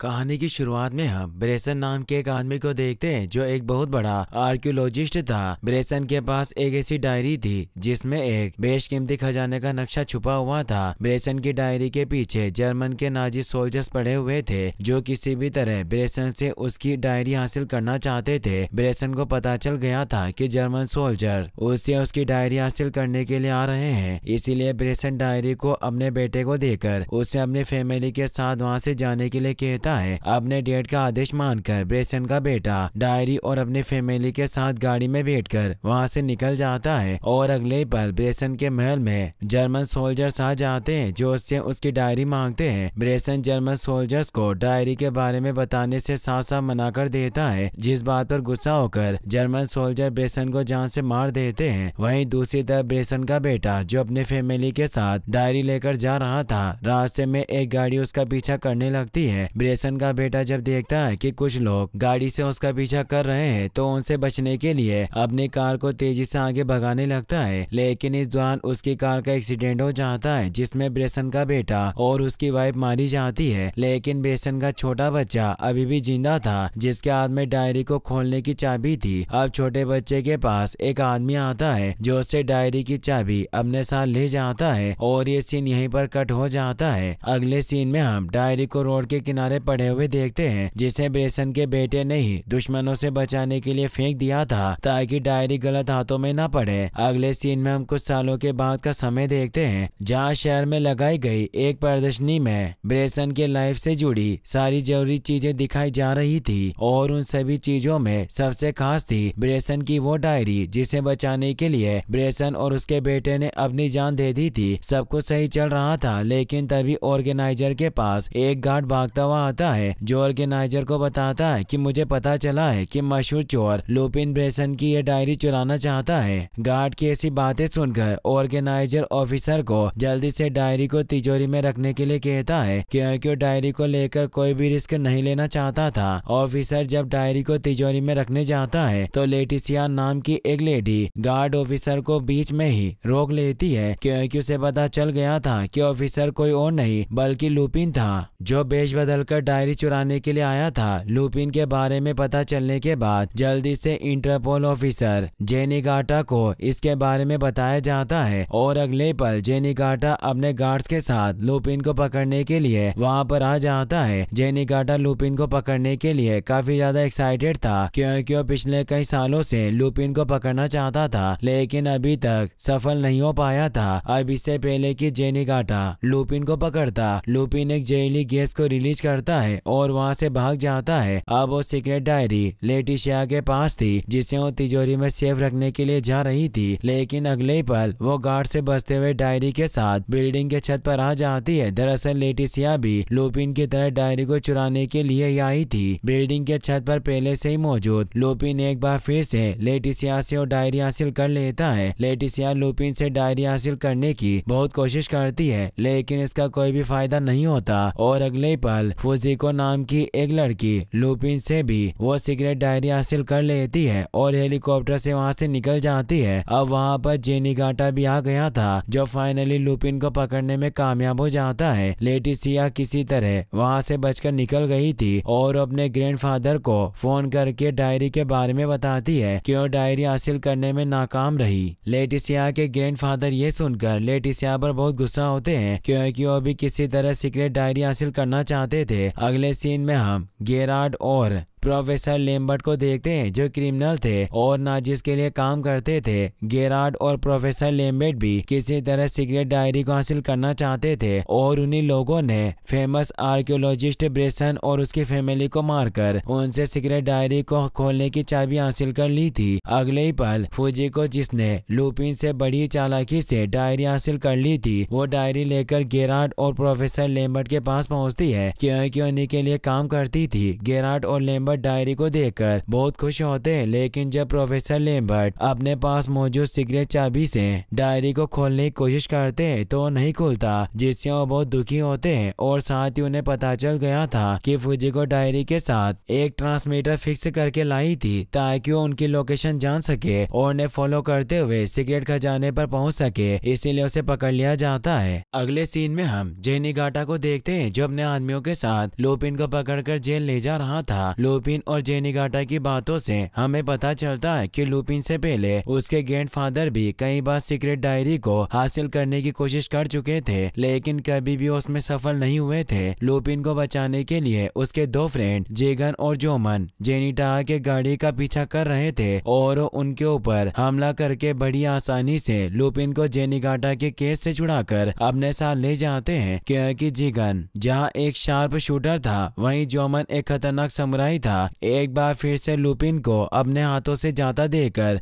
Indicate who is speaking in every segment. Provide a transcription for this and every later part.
Speaker 1: कहानी की शुरुआत में हम ब्रेसन नाम के एक आदमी को देखते हैं जो एक बहुत बड़ा आर्कियोलॉजिस्ट था ब्रेसन के पास एक ऐसी डायरी थी जिसमें एक बेशकीमती खजाने का नक्शा छुपा हुआ था ब्रेसन की डायरी के पीछे जर्मन के नाजी सोल्जर्स पड़े हुए थे जो किसी भी तरह ब्रेसन से उसकी डायरी हासिल करना चाहते थे ब्रेसन को पता चल गया था कि जर्मन सोल्जर उससे उसकी डायरी हासिल करने के लिए आ रहे हैं इसीलिए ब्रेसन डायरी को अपने बेटे को देकर उसे अपने फैमिली के साथ वहाँ से जाने के लिए कहता कहता है अपने डेट का आदेश मानकर ब्रेसन का बेटा डायरी और अपने फैमिली के साथ गाड़ी में कर वहाँ से निकल जाता है और अगले पल ब्रेसन के महल में जर्मन सोल्जर्स आ जाते हैं जो उससे उसकी डायरी मांगते हैं ब्रेसन जर्मन सोल्जर्स को डायरी के बारे में बताने से साफ साफ मना कर देता है जिस बात पर गुस्सा होकर जर्मन सोल्जर ब्रेसन को जान से मार देते हैं वहीं दूसरी तरफ ब्रेसन का बेटा जो अपने फैमिली के साथ डायरी लेकर जा रहा था रास्ते में एक गाड़ी उसका पीछा करने लगती है ब्रेसन जेसन का बेटा जब देखता है कि कुछ लोग गाड़ी से उसका पीछा कर रहे हैं तो उनसे बचने के लिए अपनी कार को तेजी से आगे भगाने लगता है लेकिन इस दौरान उसकी कार का एक्सीडेंट हो जाता है जिसमे ब्रेसन का बेटा और उसकी वाइफ मारी जाती है लेकिन ब्रेसन का छोटा बच्चा अभी भी जिंदा था जिसके हाथ में डायरी को खोलने की चाबी थी अब छोटे बच्चे के पास एक आदमी आता है जो उससे डायरी की चाबी अपने साथ ले जाता है और ये सीन यहीं पर कट हो जाता है अगले सीन में हम डायरी को रोड के किनारे पड़े हुए देखते हैं जिसे ब्रेसन के बेटे ने ही दुश्मनों से बचाने के लिए फेंक दिया था ताकि डायरी गलत हाथों में न पड़े अगले सीन में हम कुछ सालों के बाद का समय देखते हैं जहाँ शहर में लगाई गई एक प्रदर्शनी में ब्रेसन के लाइफ से जुड़ी सारी जरूरी चीजें दिखाई जा रही थी और उन सभी चीजों में सबसे खास थी ब्रेसन की वो डायरी जिसे बचाने के लिए ब्रेसन और उसके बेटे ने अपनी जान दे दी थी सब कुछ सही चल रहा था लेकिन तभी ऑर्गेनाइजर के पास एक गार्ड भागता हुआ आता होता है जो ऑर्गेनाइजर को बताता है कि मुझे पता चला है कि मशहूर चोर लुपिन ब्रेसन की यह डायरी चुराना चाहता है गार्ड की ऐसी बातें सुनकर ऑर्गेनाइजर ऑफिसर को जल्दी से डायरी को तिजोरी में रखने के लिए कहता है क्योंकि डायरी को लेकर कोई भी रिस्क नहीं लेना चाहता था ऑफिसर जब डायरी को तिजोरी में रखने जाता है तो लेटिसिया नाम की एक लेडी गार्ड ऑफिसर को बीच में ही रोक लेती है क्योंकि उसे पता चल गया था कि ऑफिसर कोई और नहीं बल्कि लुपिन था जो बेच बदल कर डायरी चुराने के लिए आया था लुपिन के बारे में पता चलने के बाद जल्दी से इंटरपोल ऑफिसर जेनिगाटा को इसके बारे में बताया जाता है और अगले पल जेनिगाटा अपने गार्ड्स के साथ लुपिन को पकड़ने के लिए वहाँ पर आ जाता है जेनिगाटा लुपिन को पकड़ने के लिए काफी ज्यादा एक्साइटेड था क्योंकि वो पिछले कई सालों से लुपिन को पकड़ना चाहता था लेकिन अभी तक सफल नहीं हो पाया था अब इससे पहले की जेनिगाटा लुपिन को पकड़ता लुपिन एक जेली गैस को रिलीज करता जाता है और वहाँ से भाग जाता है अब वो सीक्रेट डायरी लेटिशिया के पास थी जिसे वो तिजोरी में सेफ रखने के लिए जा रही थी लेकिन अगले ही पल वो गार्ड से बसते हुए डायरी के साथ बिल्डिंग के छत पर आ जाती है दरअसल लेटिसिया भी लोपिन की तरह डायरी को चुराने के लिए ही आई थी बिल्डिंग के छत पर पहले से ही मौजूद लोपिन एक बार फिर से लेटिसिया से वो डायरी हासिल कर लेता है लेटिसिया लोपिन से डायरी हासिल करने की बहुत कोशिश करती है लेकिन इसका कोई भी फायदा नहीं होता और अगले पल वो रोजिको नाम की एक लड़की लुपिन से भी वो सीक्रेट डायरी हासिल कर लेती है और हेलीकॉप्टर से वहाँ से निकल जाती है अब वहाँ पर जेनी गाटा भी आ गया था जो फाइनली लुपिन को पकड़ने में कामयाब हो जाता है लेटिसिया किसी तरह वहाँ से बचकर निकल गई थी और अपने ग्रैंड को फोन करके डायरी के बारे में बताती है की वो डायरी हासिल करने में नाकाम रही लेटिसिया के फादर ये सुनकर लेटिसिया पर बहुत गुस्सा होते हैं क्योंकि वो भी किसी तरह सीक्रेट डायरी हासिल करना चाहते थे अगले सीन में हम गेराड और प्रोफेसर लेम्बर्ट को देखते हैं जो क्रिमिनल थे और नाजिस के लिए काम करते थे गेराड और प्रोफेसर लेम्बर्ट भी किसी तरह सीक्रेट डायरी को हासिल करना चाहते थे और उन्हीं लोगों ने फेमस आर्कियोलॉजिस्ट ब्रेसन और उसकी फैमिली को मारकर उनसे सीक्रेट डायरी को खोलने की चाबी हासिल कर ली थी अगले ही पल फूजी को जिसने लूपिन से बड़ी चालाकी से डायरी हासिल कर ली थी वो डायरी लेकर गेराड और प्रोफेसर लेम्बर्ट के पास पहुंचती है क्योंकि उन्हीं के लिए काम करती थी गेराड और लेम्बर्ट लेम्बर्ट डायरी को देखकर बहुत खुश होते हैं लेकिन जब प्रोफेसर लेम्बर्ट अपने पास मौजूद सिगरेट चाबी से डायरी को खोलने की कोशिश करते हैं तो नहीं खुलता जिससे वो बहुत दुखी होते हैं और साथ ही उन्हें पता चल गया था कि को डायरी के साथ एक ट्रांसमीटर फिक्स करके लाई थी ताकि वो उनकी लोकेशन जान सके और उन्हें फॉलो करते हुए सिगरेट खजाने पर पहुंच सके इसीलिए उसे पकड़ लिया जाता है अगले सीन में हम जेनी घाटा को देखते हैं जो अपने आदमियों के साथ लोपिन को पकड़कर जेल ले जा रहा था लोपिन लुपिन और जेनिगाटा की बातों से हमें पता चलता है कि लुपिन से पहले उसके ग्रैंडफादर भी कई बार सीक्रेट डायरी को हासिल करने की कोशिश कर चुके थे लेकिन कभी भी उसमें सफल नहीं हुए थे लुपिन को बचाने के लिए उसके दो फ्रेंड जेगन और जोमन जेनिटा के गाड़ी का पीछा कर रहे थे और उनके ऊपर हमला करके बड़ी आसानी से लुपिन को जेनिगाटा के केस से छुड़ाकर अपने साथ ले जाते हैं क्योंकि जेगन जहाँ एक शार्प शूटर था वहीं जोमन एक खतरनाक समुराई था था एक बार फिर से लुपिन को अपने हाथों से जाता देकर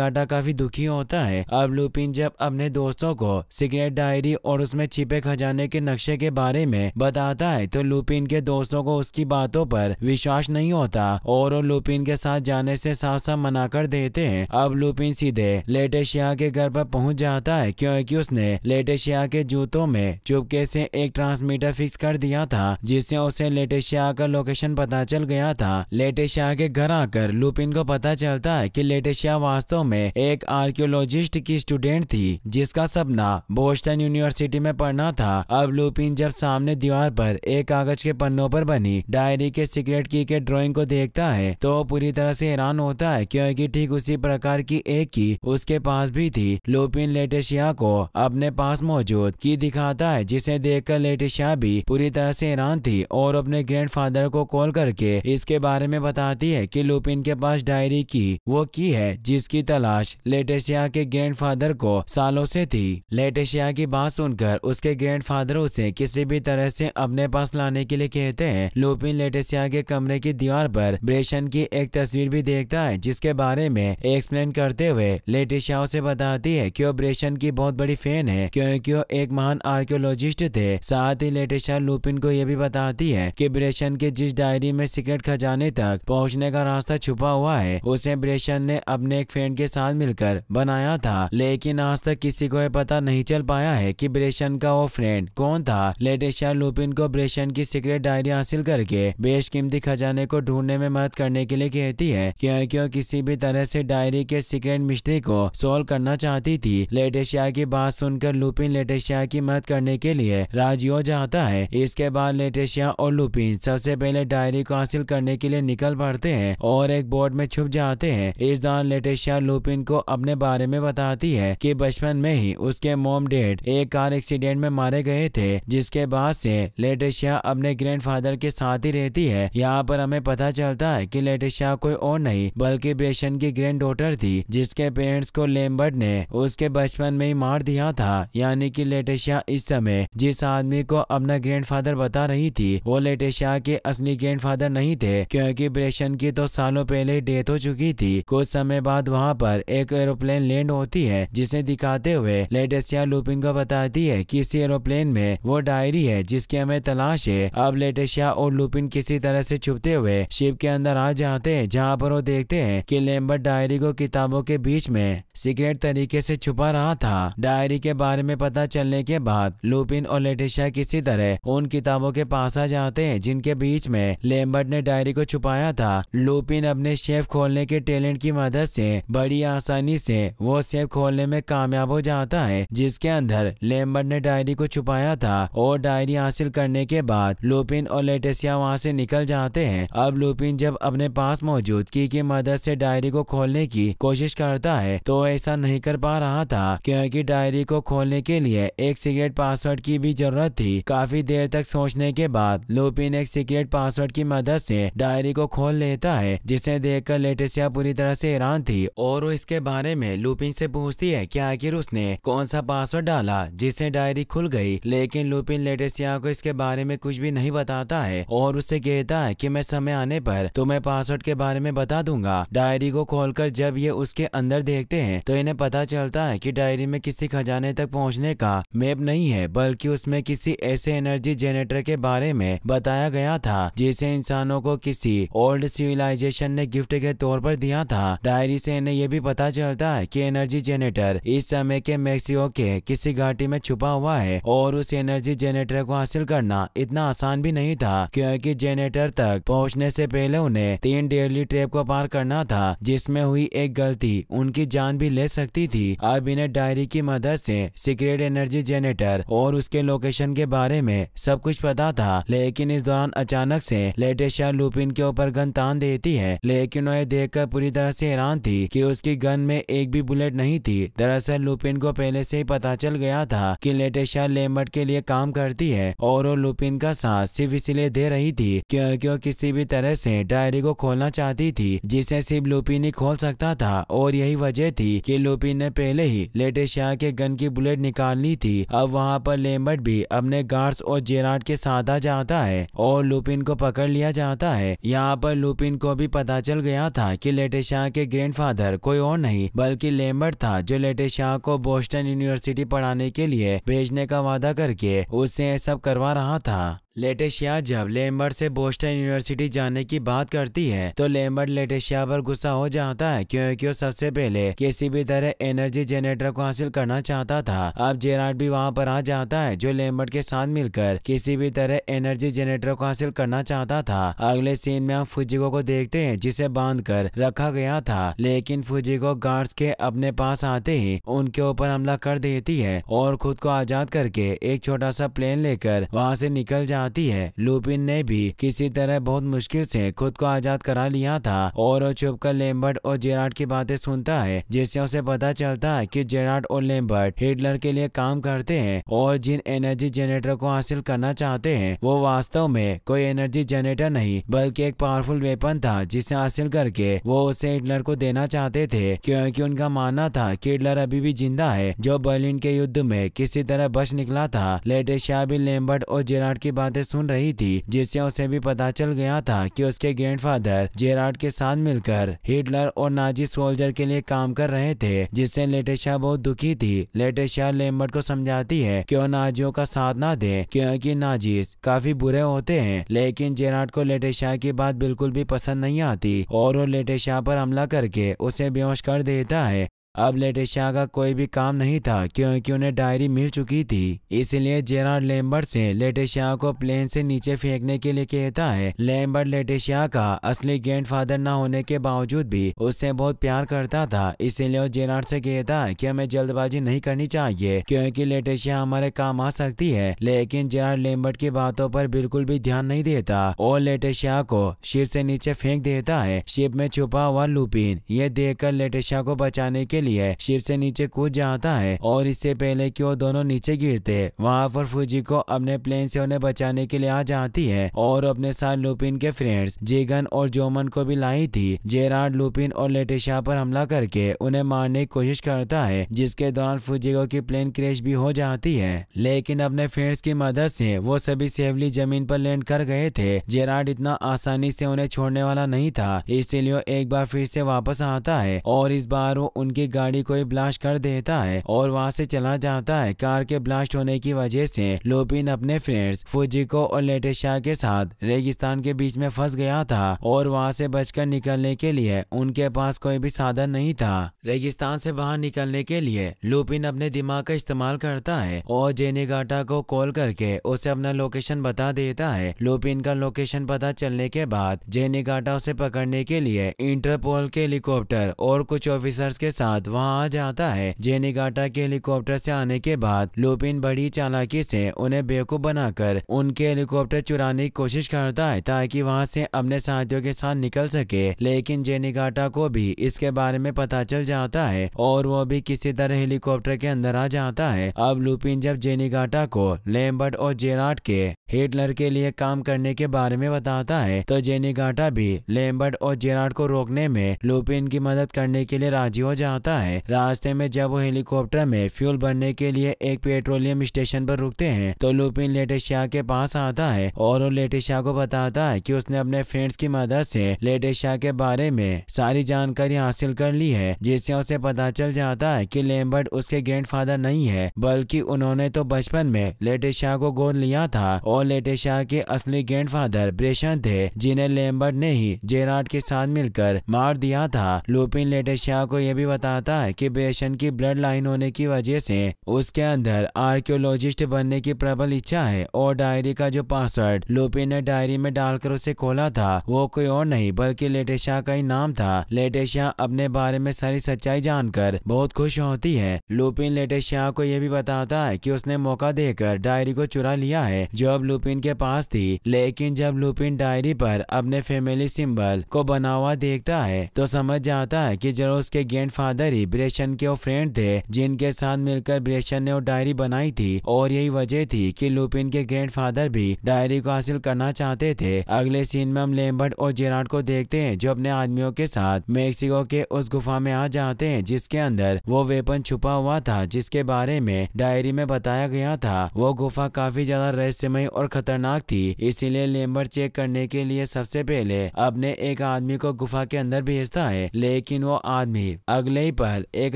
Speaker 1: गाटा काफी दुखी होता है अब लुपिन जब अपने दोस्तों को सिगरेट डायरी और उसमें छिपे खजाने के नक्शे के बारे में बताता है तो लुपिन के दोस्तों को उसकी बातों पर विश्वास नहीं होता और वो लुपिन के साथ जाने से साफ साफ मना कर देते हैं अब लुपिन सीधे लेटेशिया के घर पर पहुंच जाता है क्योंकि उसने लेटेशिया के जूतों में चुपके से एक ट्रांसमीटर फिक्स कर दिया था जिससे उसे लेटेशिया का लोकेशन पता चल गया था था लेटेशाह के घर आकर लुपिन को पता चलता है कि लेटेशिया वास्तव में एक आर्कियोलॉजिस्ट की स्टूडेंट थी जिसका सपना बोस्टन यूनिवर्सिटी में पढ़ना था अब लुपिन जब सामने दीवार पर एक कागज के पन्नों पर बनी डायरी के सिगरेट की के ड्राइंग को देखता है तो पूरी तरह से हैरान होता है क्योंकि ठीक उसी प्रकार की एक की उसके पास भी थी लुपिन लेटेशिया को अपने पास मौजूद की दिखाता है जिसे देखकर लेटेशिया भी पूरी तरह से हैरान थी और अपने ग्रैंडफादर को कॉल करके इसके बारे में बताती है कि लुपिन के पास डायरी की वो की है जिसकी तलाश लेटेशिया के ग्रैंडफादर को सालों से थी लेटेशिया की बात सुनकर उसके ग्रैंडफादर उसे किसी भी तरह से अपने पास लाने के लिए कहते हैं लुपिन लेटेशिया के कमरे की दीवार पर ब्रेशन की एक तस्वीर भी देखता है जिसके बारे में एक्सप्लेन करते हुए लेटेशिया उसे बताती है की वो ब्रेशन की बहुत बड़ी फैन है क्योंकि वो एक महान आर्कियोलॉजिस्ट थे साथ ही लेटेशिया लुपिन को यह भी बताती है की ब्रेशन की जिस डायरी में सिगरेट खजा जाने तक पहुंचने का रास्ता छुपा हुआ है उसे ब्रेशन ने अपने एक फ्रेंड के साथ मिलकर बनाया था लेकिन आज तक किसी को यह पता नहीं चल पाया है कि ब्रेशन का वो फ्रेंड कौन था लेटेशा लुपिन को ब्रेशन की सीक्रेट डायरी हासिल करके बेश कीमती खजाने को ढूंढने में मदद करने के लिए कहती है क्योंकि क्यों किसी भी तरह से डायरी के सीक्रेट मिस्ट्री को सोल्व करना चाहती थी लेटेशिया की बात सुनकर लुपिन लेटेशिया की मदद करने के लिए राजी हो जाता है इसके बाद लेटेशिया और लुपिन सबसे पहले डायरी को हासिल करने के लिए निकल पड़ते हैं और एक बोर्ड में छुप जाते हैं इस दौरान लेटेशिया लुपिन को अपने बारे में बताती है कि बचपन में ही उसके मोम डेड एक कार एक्सीडेंट में मारे गए थे जिसके बाद से लेटेशिया अपने ग्रैंड के साथ ही रहती है यहाँ पर हमें पता चलता है की लेटेशिया कोई और नहीं बल्कि ब्रेशन की ग्रैंड डॉटर थी जिसके पेरेंट्स को लेम्बर्ट ने उसके बचपन में ही मार दिया था यानी कि लेटेशिया इस समय जिस आदमी को अपना ग्रैंडफादर बता रही थी वो लेटेशिया के असली ग्रैंडफादर नहीं थे क्योंकि ब्रेशन की तो सालों पहले डेथ हो चुकी थी कुछ समय बाद वहाँ पर एक एरोप्लेन लैंड होती है जिसे दिखाते हुए लेटेसिया लुपिन को बताती है की इसी एरोप्लेन में वो डायरी है जिसकी हमें तलाश है अब लेटेशिया और लुपिन किसी तरह से छुपते हुए शिप के अंदर आ जाते हैं जहाँ पर वो देखते है की लेम्बर्ट डायरी को किताबों के बीच में सीक्रेट तरीके से छुपा रहा था डायरी के बारे में पता चलने के बाद लुपिन और लेटेशिया किसी तरह उन किताबों के पास आ जाते हैं जिनके बीच में लेम्बर्ट ने डायरी जानकारी को छुपाया था लुपिन अपने शेफ खोलने के टैलेंट की मदद से बड़ी आसानी से वो शेफ खोलने में कामयाब हो जाता है जिसके अंदर लेम्बर्ट ने डायरी को छुपाया था और डायरी हासिल करने के बाद लुपिन और लेटेसिया वहाँ से निकल जाते हैं अब लुपिन जब अपने पास मौजूद की की मदद से डायरी को खोलने की कोशिश करता है तो ऐसा नहीं कर पा रहा था क्योंकि डायरी को खोलने के लिए एक सीक्रेट पासवर्ड की भी जरूरत थी काफी देर तक सोचने के बाद लूपिन एक सीक्रेट पासवर्ड की मदद से डायरी को खोल लेता है जिसे देखकर लेटेसिया पूरी तरह से हैरान थी और वो इसके बारे में लुपिन से पूछती है कि आखिर उसने कौन सा पासवर्ड डाला जिससे डायरी खुल गई लेकिन लुपिन लेटेसिया को इसके बारे में कुछ भी नहीं बताता है और उससे कहता है की मैं समय आने पर तुम्हें पासवर्ड के बारे में बता दूंगा डायरी को कर जब ये उसके अंदर देखते हैं तो इन्हें पता चलता है कि डायरी में किसी खजाने तक पहुंचने का मैप नहीं है बल्कि उसमें किसी ऐसे एनर्जी जेनेटर के बारे में बताया गया था जिसे इंसानों को किसी ओल्ड सिविलाइजेशन ने गिफ्ट के तौर पर दिया था डायरी से इन्हें यह भी पता चलता है कि एनर्जी जेनेटर इस समय के मैक्सिको के किसी घाटी में छुपा हुआ है और उस एनर्जी जेनेटर को हासिल करना इतना आसान भी नहीं था क्योंकि जेनेटर तक पहुंचने से पहले उन्हें तीन डेली ट्रेप को पार करना था जिसमें हुई एक गलती उनकी जान भी ले सकती थी अब इन्हें डायरी की मदद से सीक्रेट एनर्जी जेनेटर और उसके लोकेशन के बारे में सब कुछ पता था लेकिन इस दौरान अचानक से लेटेशा लूपी पिन के ऊपर गन तान देती है लेकिन वह देखकर पूरी तरह से हैरान थी कि उसकी गन में एक भी बुलेट नहीं थी दरअसल लुपिन को पहले से ही पता चल गया था कि लेटेशा लेमट के लिए काम करती है और वो लुपिन का साथ सिर्फ इसलिए दे रही थी क्योंकि वो किसी भी तरह से डायरी को खोलना चाहती थी जिसे सिर्फ लुपिन ही खोल सकता था और यही वजह थी कि लुपिन ने पहले ही लेटेशा के गन की बुलेट निकाल ली थी अब वहाँ पर लेमट भी अपने गार्ड्स और जेराट के साथ आ जाता है और लुपिन को पकड़ लिया जाता है है यहाँ पर लुपिन को भी पता चल गया था कि लेटे शाह के ग्रैंडफादर कोई और नहीं बल्कि लेम्बर्ट था जो लेटे शाह को बोस्टन यूनिवर्सिटी पढ़ाने के लिए भेजने का वादा करके उससे सब करवा रहा था लेटेशिया जब लेम्बर से बोस्टन यूनिवर्सिटी जाने की बात करती है तो लेमर लेटेशिया पर गुस्सा हो जाता है क्योंकि वो सबसे पहले किसी भी तरह एनर्जी जनरेटर को हासिल करना चाहता था अब जेराड भी वहाँ पर आ जाता है जो लेमर के साथ मिलकर किसी भी तरह एनर्जी जनरेटर को हासिल करना चाहता था अगले सीन में हम फुजिको को देखते हैं जिसे बांध कर रखा गया था लेकिन फुजिको गार्ड्स के अपने पास आते ही उनके ऊपर हमला कर देती है और खुद को आजाद करके एक छोटा सा प्लेन लेकर वहाँ से निकल जा आती है लुपिन ने भी किसी तरह बहुत मुश्किल से खुद को आजाद करा लिया था और चुप कर लेम्बर्ट और जेराड की बातें सुनता है जिससे उसे पता चलता है की जेराड और लेम्बर्ट हिटलर के लिए काम करते हैं और जिन एनर्जी जनरेटर को हासिल करना चाहते है वो वास्तव में कोई एनर्जी जनरेटर नहीं बल्कि एक पावरफुल वेपन था जिसे हासिल करके वो उसे हिटलर को देना चाहते थे क्योंकि उनका मानना था कि हिटलर अभी भी जिंदा है जो बर्लिन के युद्ध में किसी तरह बच निकला था लेटे शाह भी लेम्बर्ट और जेराड की बात बातें सुन रही थी जिससे उसे भी पता चल गया था कि उसके ग्रैंडफादर जेराड के साथ मिलकर हिटलर और नाजी सोल्जर के लिए काम कर रहे थे जिससे लेटेशा बहुत दुखी थी लेटेशा लेम्बर्ट को समझाती है कि वो नाजियों का साथ ना दे क्योंकि नाजीज काफी बुरे होते हैं लेकिन जेराड को लेटेशा की बात बिल्कुल भी पसंद नहीं आती और वो लेटेशा पर हमला करके उसे बेहोश कर देता है अब लेटेशिया का कोई भी काम नहीं था क्योंकि उन्हें डायरी मिल चुकी थी इसलिए जेरार्ड लेम्बर्ट से लेटेशिया को प्लेन से नीचे फेंकने के लिए कहता है लेम्बर्ट लेटेशिया का असली ग्रैंडफादर ना होने के बावजूद भी उससे बहुत प्यार करता था इसीलिए जेरार्ड से कहता है कि हमें जल्दबाजी नहीं करनी चाहिए क्योंकि लेटेशिया हमारे काम आ सकती है लेकिन जेरार्ड लेम्बर्ट की बातों पर बिल्कुल भी ध्यान नहीं देता और लेटेशिया को शिप से नीचे फेंक देता है शिप में छुपा हुआ लुपिन ये देखकर लेटेशिया को बचाने के लिए शिव से नीचे कूद जाता है और इससे पहले कि वो दोनों नीचे गिरते है वहाँ पर फूजी को अपने प्लेन से उन्हें बचाने के लिए आ जाती है और अपने साथ लुपिन के फ्रेंड्स जेगन और जोमन को भी लाई थी जेराड लुपिन और लेटेशा पर हमला करके उन्हें मारने की कोशिश करता है जिसके दौरान फूजीगो की प्लेन क्रैश भी हो जाती है लेकिन अपने फ्रेंड्स की मदद से वो सभी सेवली जमीन पर लैंड कर गए थे जेराड इतना आसानी से उन्हें छोड़ने वाला नहीं था इसीलिए एक बार फिर से वापस आता है और इस बार वो उनकी गाड़ी को ही ब्लास्ट कर देता है और वहाँ से चला जाता है कार के ब्लास्ट होने की वजह से लोपिन अपने फ्रेंड्स फुजिको और लेटे शाह के साथ रेगिस्तान के बीच में फंस गया था और वहाँ से बचकर निकलने के लिए उनके पास कोई भी साधन नहीं था रेगिस्तान से बाहर निकलने के लिए लुपिन अपने दिमाग का इस्तेमाल करता है और जेनेगाटा को कॉल करके उसे अपना लोकेशन बता देता है लुपिन का लोकेशन पता चलने के बाद जेनेगाटा उसे पकड़ने के लिए इंटरपोल के हेलीकॉप्टर और कुछ ऑफिसर्स के साथ बाद वहाँ आ जाता है जेनीगाटा के हेलीकॉप्टर से आने के बाद लुपिन बड़ी चालाकी से उन्हें बेवकूफ बनाकर उनके हेलीकॉप्टर चुराने की कोशिश करता है ताकि वहाँ से अपने साथियों के साथ निकल सके लेकिन जेनीगाटा को भी इसके बारे में पता चल जाता है और वो भी किसी तरह हेलीकॉप्टर के अंदर आ जाता है अब लुपिन जब जेनीगाटा को लेम्बर्ट और जेराट के हिटलर के लिए काम करने के बारे में बताता है तो जेनीगाटा भी लेम्बर्ट और जेराट को रोकने में लुपिन की मदद करने के लिए राजी हो जाता होता है रास्ते में जब वो हेलीकॉप्टर में फ्यूल भरने के लिए एक पेट्रोलियम स्टेशन पर रुकते हैं तो लुपिन लेटेशिया के पास आता है और वो लेटेशिया को बताता है कि उसने अपने फ्रेंड्स की मदद से लेटेशिया के बारे में सारी जानकारी हासिल कर ली है जिससे उसे पता चल जाता है कि लेम्बर्ट उसके ग्रैंडफादर नहीं है बल्कि उन्होंने तो बचपन में लेटेशिया को गोद लिया था और लेटेशिया के असली ग्रैंडफादर ब्रेशन थे जिन्हें लेम्बर्ट ने ही जेराट के साथ मिलकर मार दिया था लुपिन लेटेशिया को यह भी बता बताता है कि बेशन की ब्लड लाइन होने की वजह से उसके अंदर आर्कियोलॉजिस्ट बनने की प्रबल इच्छा है और डायरी का जो पासवर्ड लुपिन ने डायरी में डालकर उसे खोला था वो कोई और नहीं बल्कि लेटेशा का ही नाम था लेटेशा अपने बारे में सारी सच्चाई जानकर बहुत खुश होती है लुपिन लेटेशा को यह भी बताता है की उसने मौका देकर डायरी को चुरा लिया है जो अब लुपिन के पास थी लेकिन जब लुपिन डायरी पर अपने फैमिली सिंबल को बना हुआ देखता है तो समझ जाता है कि जरूर उसके ग्रैंड फादर डायरी ब्रेशन के वो फ्रेंड थे जिनके साथ मिलकर ब्रेशन ने वो डायरी बनाई थी और यही वजह थी कि लुपिन के ग्रैंडफादर भी डायरी को हासिल करना चाहते थे अगले सीन में हम लेम्बर्ट और जेराड को देखते हैं जो अपने आदमियों के साथ मेक्सिको के उस गुफा में आ जाते हैं जिसके अंदर वो वेपन छुपा हुआ था जिसके बारे में डायरी में बताया गया था वो गुफा काफी ज्यादा रहस्यमय और खतरनाक थी इसीलिए लेम्बर चेक करने के लिए सबसे पहले अपने एक आदमी को गुफा के अंदर भेजता है लेकिन वो आदमी अगले ही पर एक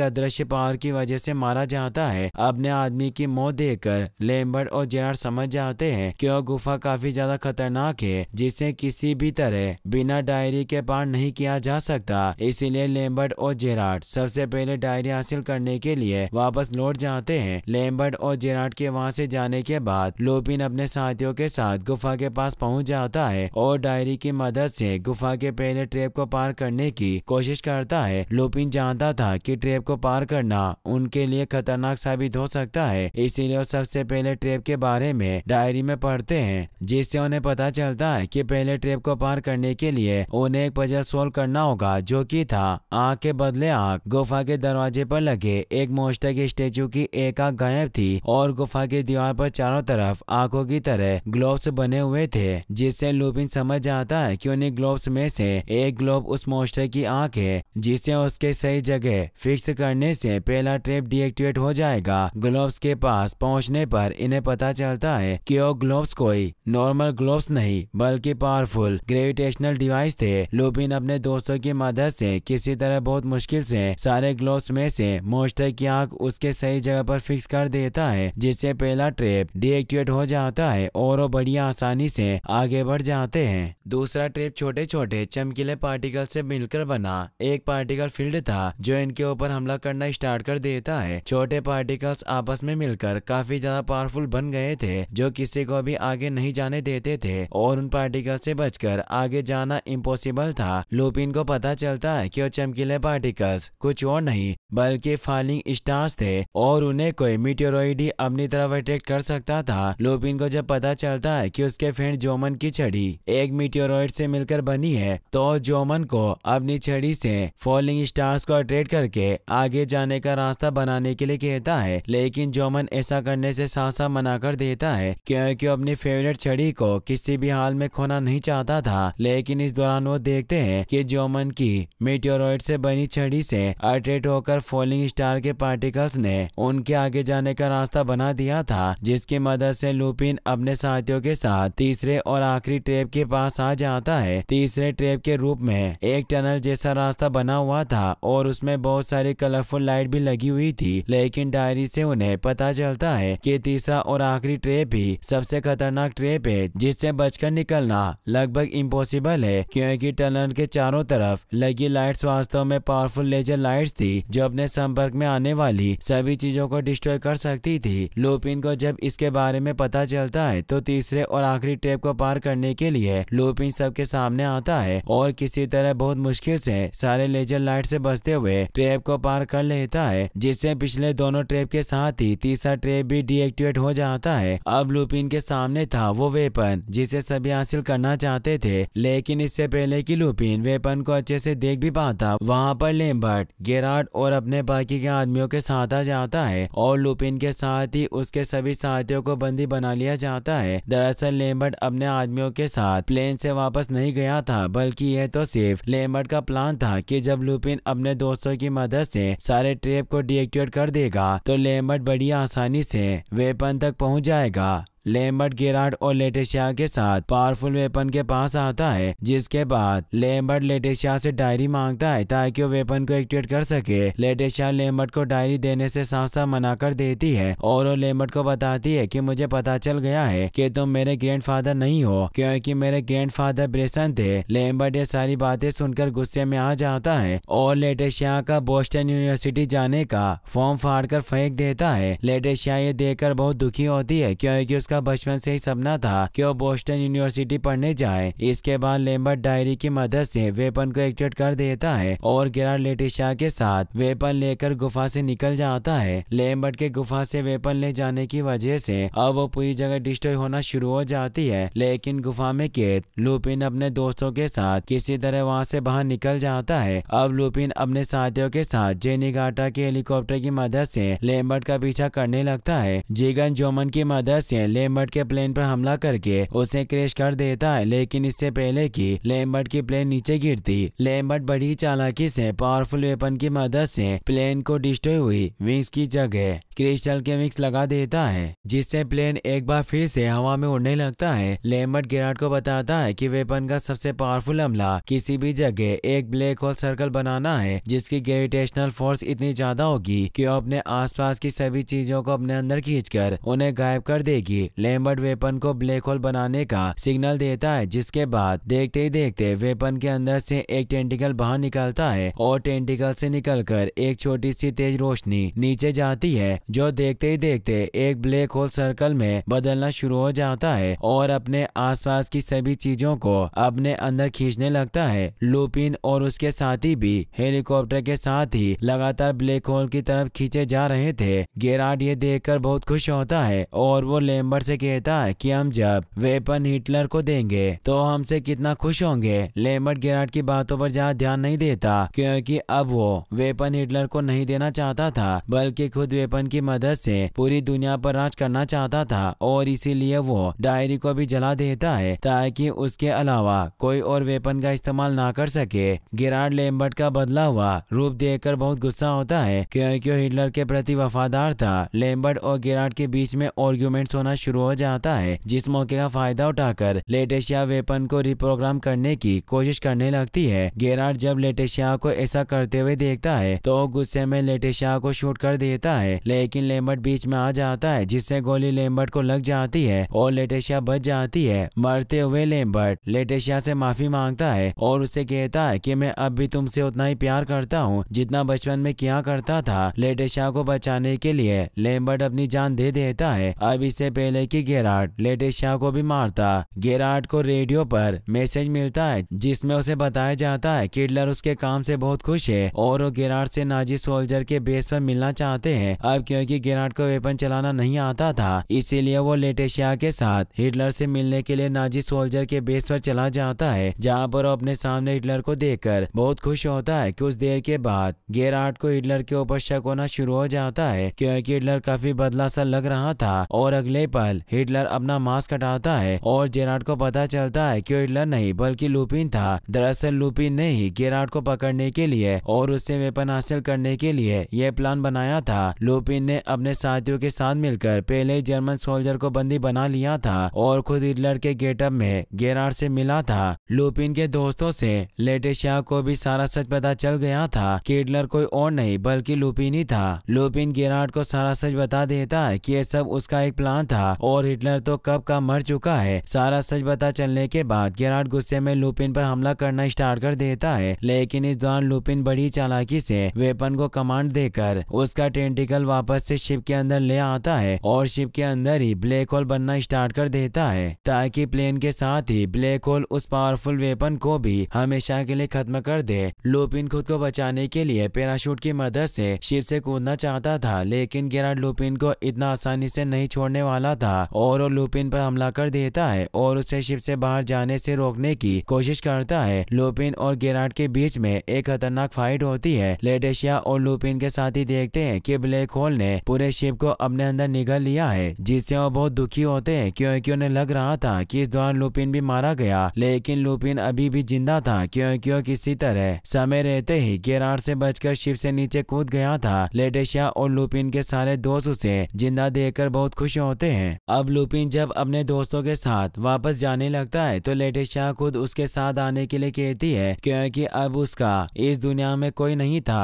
Speaker 1: अदृश्य पावर की वजह से मारा जाता है अपने आदमी की मौत देखकर लेम्बर्ट और जेराड समझ जाते हैं कि वह गुफा काफी ज्यादा खतरनाक है जिसे किसी भी तरह बिना डायरी के पार नहीं किया जा सकता इसीलिए लेम्बर्ट और जेराड सबसे पहले डायरी हासिल करने के लिए वापस लौट जाते हैं लेम्बर्ट और जेराड के वहाँ से जाने के बाद लोपिन अपने साथियों के साथ गुफा के पास पहुँच जाता है और डायरी की मदद से गुफा के पहले ट्रेप को पार करने की कोशिश करता है लोपिन जानता था कि ट्रेप को पार करना उनके लिए खतरनाक साबित हो सकता है इसीलिए वो सबसे पहले ट्रेप के बारे में डायरी में पढ़ते हैं जिससे उन्हें पता चलता है कि पहले ट्रेप को पार करने के लिए उन्हें एक पजल सोल्व करना होगा जो कि था आग के बदले आग गुफा के दरवाजे पर लगे एक मोस्टर के स्टेचू की एक आग गायब थी और गुफा के दीवार पर चारों तरफ आंखों की तरह ग्लोव्स बने हुए थे जिससे लुपिन समझ जाता है कि उन्हें ग्लोव्स में से एक ग्लोव उस मोस्टर की आंख है जिसे उसके सही जगह है फिक्स करने से पहला ट्रैप डिएक्टिवेट हो जाएगा ग्लोव्स के पास पहुंचने पर इन्हें पता चलता है कि वो ग्लोव्स कोई नॉर्मल ग्लोव्स नहीं बल्कि पावरफुल ग्रेविटेशनल डिवाइस थे लुपिन अपने दोस्तों की मदद से किसी तरह बहुत मुश्किल से सारे ग्लोव्स में से मोस्टर की आंख उसके सही जगह पर फिक्स कर देता है जिससे पहला ट्रेप डिएक्टिवेट हो जाता है और वो बढ़िया आसानी से आगे बढ़ जाते हैं दूसरा ट्रेप छोटे छोटे चमकीले पार्टिकल से मिलकर बना एक पार्टिकल फील्ड था जो इनके ऊपर हमला करना स्टार्ट कर देता है छोटे पार्टिकल्स आपस में मिलकर काफी ज्यादा पावरफुल बन गए थे जो किसी को भी आगे नहीं जाने देते थे और उन पार्टिकल से बचकर आगे जाना इम्पोसिबल था लुपिन को पता चलता है कि वो चमकीले पार्टिकल्स कुछ और नहीं बल्कि फॉलिंग स्टार्स थे और उन्हें कोई मीटोरॉइड ही अपनी तरफ अट्रैक्ट कर सकता था लुपिन को जब पता चलता है कि उसके फ्रेंड जोमन की छड़ी एक मिट्योरॉइड से मिलकर बनी है तो जोमन को अपनी छड़ी से फॉलिंग स्टार्स को अट्रैक्ट करके आगे जाने का रास्ता बनाने के लिए कहता है लेकिन जोमन ऐसा करने से सासा मना कर देता है क्योंकि अपनी फेवरेट छड़ी को किसी भी हाल में खोना नहीं चाहता था लेकिन इस दौरान वो देखते हैं कि जोमन की मेट्योरॉइड से बनी छड़ी से अट्रेट होकर फॉलिंग स्टार के पार्टिकल्स ने उनके आगे जाने का रास्ता बना दिया था जिसकी मदद से लुपिन अपने साथियों के साथ तीसरे और आखिरी ट्रेप के पास आ जाता है तीसरे ट्रेप के रूप में एक टनल जैसा रास्ता बना हुआ था और उसमें बहुत सारी कलरफुल लाइट भी लगी हुई थी लेकिन डायरी से उन्हें पता चलता है कि तीसरा और आखिरी ट्रेप ही सबसे खतरनाक ट्रेप है जिससे बचकर निकलना लगभग इम्पॉसिबल है क्योंकि टनल के चारों तरफ लगी लाइट्स वास्तव में पावरफुल लेजर लाइट थी जो अपने संपर्क में आने वाली सभी चीजों को डिस्ट्रॉय कर सकती थी लूपिन को जब इसके बारे में पता चलता है तो तीसरे और आखिरी ट्रेप को पार करने के लिए लुपिन सबके सामने आता है और किसी तरह बहुत मुश्किल से सारे लेजर लाइट से बचते हुए ट्रैप को पार कर लेता है जिससे पिछले दोनों ट्रैप के साथ ही तीसरा ट्रैप भी डीएक्टिवेट हो जाता है अब लुपिन के सामने था वो वेपन जिसे सभी हासिल करना चाहते थे लेकिन इससे पहले की लुपिन वेपन को अच्छे से देख भी पाता वहाँ पर लेम्बर्ट गेराट और अपने बाकी के आदमियों के साथ आ जाता है और लुपिन के साथ ही उसके सभी साथियों को बंदी बना लिया जाता है दरअसल लेम्बर्ट अपने आदमियों के साथ प्लेन से वापस नहीं गया था बल्कि यह तो सिर्फ लेम्बर्ट का प्लान था कि जब लुपिन अपने दोस्तों की की मदद से सारे ट्रेप को डीएक्टिवेट कर देगा तो लेमट बड़ी आसानी से वेपन तक पहुंच जाएगा लेम्बर्ट गेराड और लेटेशिया के साथ पावरफुल वेपन के पास आता है जिसके बाद लेम्बर्ट लेटेशिया से डायरी मांगता है ताकि वो वेपन को एक्टिवेट कर सके लेटेशिया लेम्बर्ट को डायरी देने से साफ साफ मना कर देती है और वो लेम्बर्ट को बताती है कि मुझे पता चल गया है कि तुम मेरे ग्रैंड नहीं हो क्योंकि मेरे ग्रैंड फादर ब्रेसन थे लेम्बर्ट ये सारी बातें सुनकर गुस्से में आ जाता है और लेटेशिया का बोस्टन यूनिवर्सिटी जाने का फॉर्म फाड़ कर फेंक देता है लेटेशिया ये देखकर बहुत दुखी होती है क्योंकि उसका इसका बचपन से ही सपना था कि वो बोस्टन यूनिवर्सिटी पढ़ने जाए इसके बाद लेम्बर्ट डायरी की मदद से वेपन को एक्टिवेट कर देता है और गिरार लेटिशा के साथ वेपन लेकर गुफा से निकल जाता है लेम्बर्ट के गुफा से वेपन ले जाने की वजह से अब वो पूरी जगह डिस्ट्रॉय होना शुरू हो जाती है लेकिन गुफा में कैद लुपिन अपने दोस्तों के साथ किसी तरह वहाँ से बाहर निकल जाता है अब लुपिन अपने साथियों के साथ जेनीगाटा के हेलीकॉप्टर की मदद से लेम्बर्ट का पीछा करने लगता है जीगन जोमन की मदद से लेमबर्ट के प्लेन पर हमला करके उसे क्रेश कर देता है लेकिन इससे पहले कि लेमबर्ट की प्लेन नीचे गिरती लेमबर्ट बड़ी चालाकी से पावरफुल वेपन की मदद से प्लेन को डिस्ट्रॉय हुई विंग्स की जगह क्रिस्टल के विंग्स लगा देता है जिससे प्लेन एक बार फिर से हवा में उड़ने लगता है लेमबर्ट गिराट को बताता है की वेपन का सबसे पावरफुल हमला किसी भी जगह एक ब्लैक होल सर्कल बनाना है जिसकी ग्रेविटेशनल फोर्स इतनी ज्यादा होगी कि वो अपने आसपास की सभी चीजों को अपने अंदर खींचकर उन्हें गायब कर देगी लेमर्ड वेपन को ब्लैक होल बनाने का सिग्नल देता है जिसके बाद देखते ही देखते वेपन के अंदर से एक टेंटिकल बाहर निकलता है और टेंटिकल से निकलकर एक छोटी सी तेज रोशनी नीचे जाती है जो देखते ही देखते एक ब्लैक होल सर्कल में बदलना शुरू हो जाता है और अपने आसपास की सभी चीजों को अपने अंदर खींचने लगता है लूपिन और उसके साथी भी हेलीकॉप्टर के साथ ही लगातार ब्लैक होल की तरफ खींचे जा रहे थे गेराड ये देखकर बहुत खुश होता है और वो लेम्बर से कहता है कि हम जब वेपन हिटलर को देंगे तो हमसे कितना खुश होंगे लेमट गिराट की बातों पर ज्यादा ध्यान नहीं देता क्योंकि अब वो वेपन हिटलर को नहीं देना चाहता था बल्कि खुद वेपन की मदद से पूरी दुनिया पर राज करना चाहता था और इसीलिए वो डायरी को भी जला देता है ताकि उसके अलावा कोई और वेपन का इस्तेमाल ना कर सके गिराड लेम्बर्ट का बदला हुआ रूप देखकर बहुत गुस्सा होता है क्योंकि हिटलर के प्रति वफादार था लेम्बर्ट और गिराड के बीच में ऑर्ग्यूमेंट होना शुरू शुरू हो जाता है जिस मौके का फायदा उठाकर लेटेशिया वेपन को रिप्रोग्राम करने की कोशिश करने लगती है गेरार्ड जब लेटेशिया को ऐसा करते हुए देखता है तो गुस्से में लेटेशिया को शूट कर देता है लेकिन लेम्बर्ट बीच में आ जाता है जिससे गोली लेम्बर्ट को लग जाती है और लेटेशिया बच जाती है मरते हुए लेम्बर्ट लेटेशिया से माफी मांगता है और उसे कहता है कि मैं अब भी तुमसे उतना ही प्यार करता हूँ जितना बचपन में किया करता था लेटेशिया को बचाने के लिए लेम्बर्ट अपनी जान दे देता है अब इससे पहले पहले कि गेराट लेटेशिया को भी मारता गेराट को रेडियो पर मैसेज मिलता है जिसमें उसे बताया जाता है किडलर उसके काम से बहुत खुश है और वो गेराट से नाजी सोल्जर के बेस पर मिलना चाहते हैं अब क्योंकि गेराट को वेपन चलाना नहीं आता था इसीलिए वो लेटेशिया के साथ हिटलर से मिलने के लिए नाजी सोल्जर के बेस पर चला जाता है जहाँ पर वो अपने सामने हिटलर को कर बहुत खुश होता है कुछ देर के बाद गेराट को हिटलर के ऊपर शक होना शुरू हो जाता है क्योंकि हिटलर काफी बदला सा लग रहा था और अगले पर पल हिटलर अपना मास्क हटाता है और जेराड को पता चलता है कि हिटलर नहीं बल्कि लुपिन था दरअसल लुपिन ने ही गेराड को पकड़ने के लिए और उससे वेपन हासिल करने के लिए यह प्लान बनाया था लुपिन ने अपने साथियों के साथ मिलकर पहले जर्मन सोल्जर को बंदी बना लिया था और खुद हिटलर के गेटअप में गेराड से मिला था लुपिन के दोस्तों से लेटेशिया को भी सारा सच पता चल गया था कि हिटलर कोई और नहीं बल्कि लुपिन ही था लुपिन गेराड को सारा सच बता देता है कि यह सब उसका एक प्लान था और हिटलर तो कब का मर चुका है सारा सच पता चलने के बाद गेराट गुस्से में लुपिन पर हमला करना स्टार्ट कर देता है लेकिन इस दौरान लुपिन बड़ी चालाकी से वेपन को कमांड देकर उसका टेंटिकल वापस से शिप के अंदर ले आता है और शिप के अंदर ही ब्लैक होल बनना स्टार्ट कर देता है ताकि प्लेन के साथ ही ब्लैक होल उस पावरफुल वेपन को भी हमेशा के लिए खत्म कर दे लुपिन खुद को बचाने के लिए पैराशूट की मदद से शिप से कूदना चाहता था लेकिन गेराट लुपिन को इतना आसानी से नहीं छोड़ने वाला था था और लुपिन पर हमला कर देता है और उसे शिप से बाहर जाने से रोकने की कोशिश करता है लुपिन और गेराट के बीच में एक खतरनाक फाइट होती है लेडेशिया और लुपिन के साथ ही देखते हैं कि ब्लैक होल ने पूरे शिप को अपने अंदर निगल लिया है जिससे वो बहुत दुखी होते हैं क्योंकि उन्हें लग रहा था कि इस दौरान लुपिन भी मारा गया लेकिन लुपिन अभी भी जिंदा था क्योंकि वो किसी तरह समय रहते ही गेराट से बचकर शिप से नीचे कूद गया था लेडेशिया और लुपिन के सारे दोस्त उसे जिंदा देखकर बहुत खुश होते हैं अब लुपिन जब अपने दोस्तों के साथ वापस जाने लगता है तो शाह खुद उसके साथ आने के लिए कहती है क्योंकि अब उसका इस दुनिया में कोई नहीं था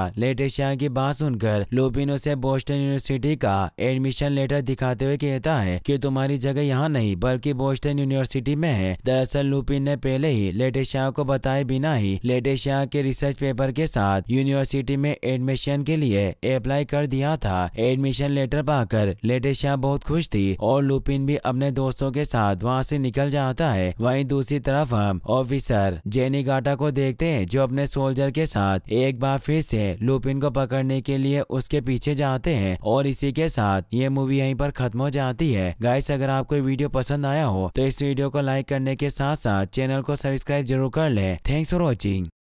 Speaker 1: शाह की बात सुनकर लुपिन उसे बोस्टन यूनिवर्सिटी का एडमिशन लेटर दिखाते हुए कहता है कि तुम्हारी जगह यहाँ नहीं बल्कि बोस्टन यूनिवर्सिटी में है दरअसल लुपिन ने पहले ही लेटेशा को बताए बिना ही लेटेशा के रिसर्च पेपर के साथ यूनिवर्सिटी में एडमिशन के लिए अप्लाई कर दिया था एडमिशन लेटर पाकर लेटेशा बहुत खुश थी और और लुपिन भी अपने दोस्तों के साथ वहाँ से निकल जाता है वहीं दूसरी तरफ हम ऑफिसर जेनी गाटा को देखते हैं जो अपने सोल्जर के साथ एक बार फिर से लुपिन को पकड़ने के लिए उसके पीछे जाते हैं और इसी के साथ ये मूवी यहीं पर खत्म हो जाती है गाइस अगर आपको वीडियो पसंद आया हो तो इस वीडियो को लाइक करने के साथ साथ चैनल को सब्सक्राइब जरूर कर ले थैंक्स फॉर वॉचिंग